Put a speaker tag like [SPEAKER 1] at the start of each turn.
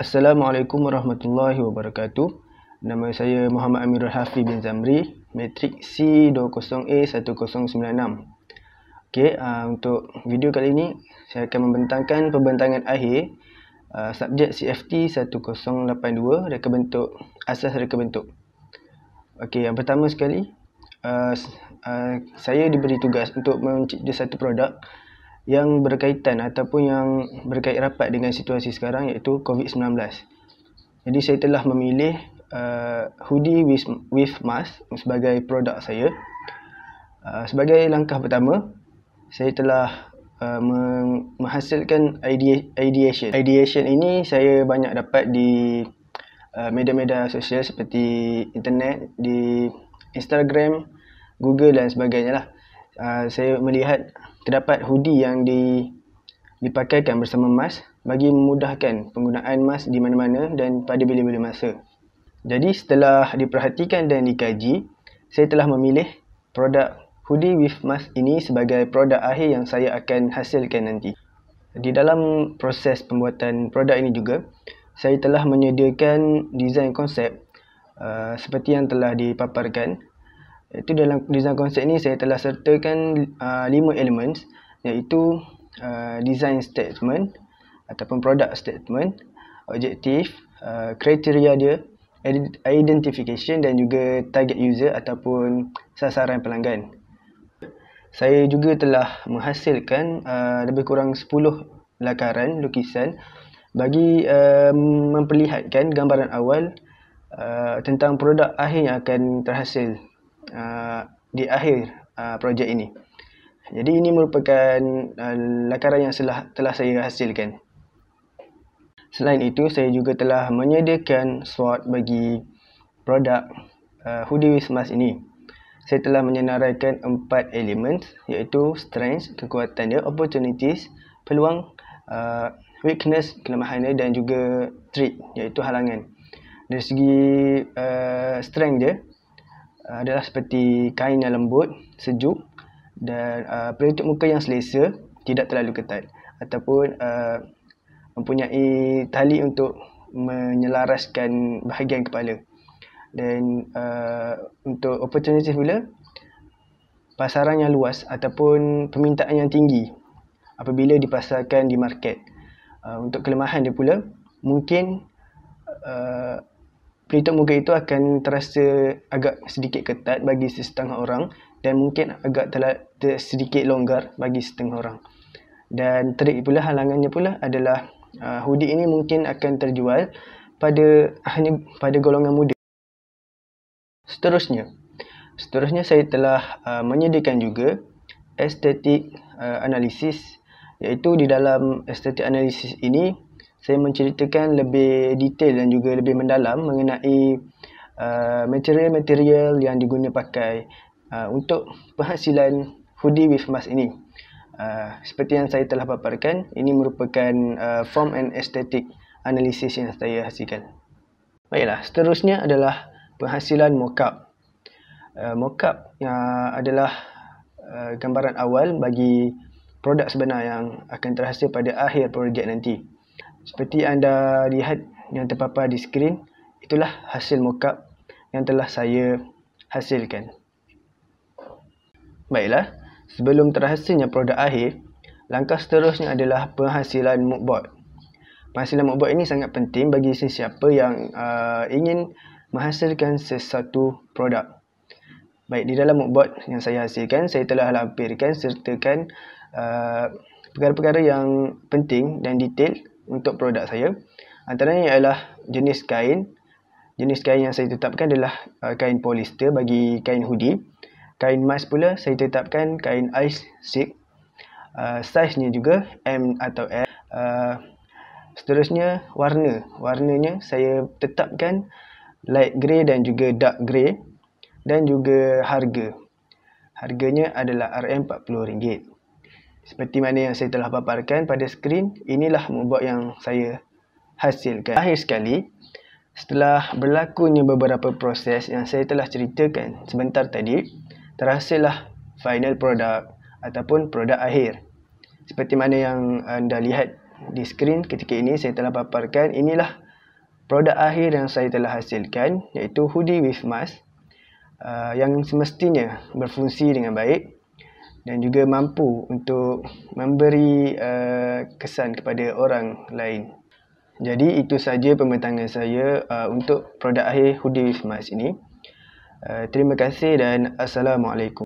[SPEAKER 1] Assalamualaikum warahmatullahi wabarakatuh. Nama saya Muhammad Amirul Hafiz bin Zamri, matrik C20A1096. Okay, uh, untuk video kali ini saya akan membentangkan pembentangan akhir uh, subjek CFT 1082 reka bentuk asas reka bentuk. Okey, yang pertama sekali uh, uh, saya diberi tugas untuk mencipta satu produk yang berkaitan ataupun yang berkait rapat dengan situasi sekarang iaitu COVID-19. Jadi saya telah memilih uh, hoodie with, with mask sebagai produk saya. Uh, sebagai langkah pertama, saya telah Uh, menghasilkan ide- ideation. Ideation ini saya banyak dapat di Uh, media-media sosial seperti internet di Instagram, Google dan sebagainya lah. Uh, saya melihat terdapat hoodie yang di dipakaikan bersama mask bagi memudahkan penggunaan mask di mana-mana dan pada bila-bila masa. Jadi setelah diperhatikan dan dikaji, saya telah memilih produk hoodie with mask ini sebagai produk akhir yang saya akan hasilkan nanti. Di dalam proses pembuatan produk ini juga, saya telah menyediakan design konsep uh, seperti yang telah dipaparkan. Itu dalam design konsep ini saya telah sertakan uh, 5 elemen iaitu uh, design statement ataupun product statement, objektif, uh, kriteria dia, identification dan juga target user ataupun sasaran pelanggan. Saya juga telah menghasilkan uh, lebih kurang 10 lakaran lukisan bagi um, memperlihatkan gambaran awal uh, tentang produk akhir yang akan terhasil uh, di akhir uh, projek ini. Jadi ini merupakan uh, lakaran yang telah, telah saya hasilkan. Selain itu, saya juga telah menyediakan SWOT bagi produk uh, hoodie with mask ini. Saya telah menyenaraikan empat elemen iaitu strength, kekuatan dia, opportunities, peluang uh, weakness kelemahan dia dan juga threat iaitu halangan dari segi uh, strength dia uh, adalah seperti kain yang lembut sejuk dan uh, eh, pelitup muka yang selesa tidak terlalu ketat ataupun uh, mempunyai tali untuk menyelaraskan bahagian kepala dan uh, untuk opportunity pula pasaran yang luas ataupun permintaan yang tinggi apabila dipasarkan di market Uh, untuk kelemahan dia pula mungkin uh, pelitup muka itu akan terasa agak sedikit ketat bagi setengah orang dan mungkin agak telat, sedikit longgar bagi setengah orang dan trik pula halangannya pula adalah uh, hoodie ini mungkin akan terjual pada hanya pada golongan muda seterusnya seterusnya saya telah uh, menyediakan juga estetik uh, analisis iaitu di dalam estetik analisis ini saya menceritakan lebih detail dan juga lebih mendalam mengenai uh, material-material uh, yang digunakan pakai uh, untuk penghasilan hoodie with mask ini. Uh, seperti yang saya telah paparkan, ini merupakan uh, form and aesthetic analysis yang saya hasilkan. Baiklah, seterusnya adalah penghasilan mockup. Uh, mockup yang uh, adalah uh, gambaran awal bagi produk sebenar yang akan terhasil pada akhir projek nanti. Seperti anda lihat yang terpapar di skrin, itulah hasil mockup yang telah saya hasilkan. Baiklah, sebelum terhasilnya produk akhir, langkah seterusnya adalah penghasilan mockboard. Penghasilan mockboard ini sangat penting bagi sesiapa yang uh, ingin menghasilkan sesuatu produk. Baik, di dalam moodboard yang saya hasilkan, saya telah lampirkan sertakan uh, perkara-perkara uh, yang penting dan detail untuk produk saya. Antaranya ialah jenis kain. Jenis kain yang saya tetapkan adalah uh, kain polyester bagi kain hoodie. Kain mask pula saya tetapkan kain ice silk. Uh, saiznya juga M atau L. Uh, seterusnya warna. Warnanya saya tetapkan light grey dan juga dark grey dan juga harga. Harganya adalah RM40. Seperti mana yang saya telah paparkan pada skrin, inilah moodboard yang saya hasilkan. Akhir sekali, setelah berlakunya beberapa proses yang saya telah ceritakan sebentar tadi, terhasillah final product ataupun produk akhir. Seperti mana yang anda lihat di skrin ketika ini saya telah paparkan, inilah produk akhir yang saya telah hasilkan iaitu hoodie with mask uh, yang semestinya berfungsi dengan baik dan juga mampu untuk memberi uh, kesan kepada orang lain. Jadi itu saja pembentangan saya uh, untuk produk akhir Hoodie with ini. Uh, terima kasih dan Assalamualaikum.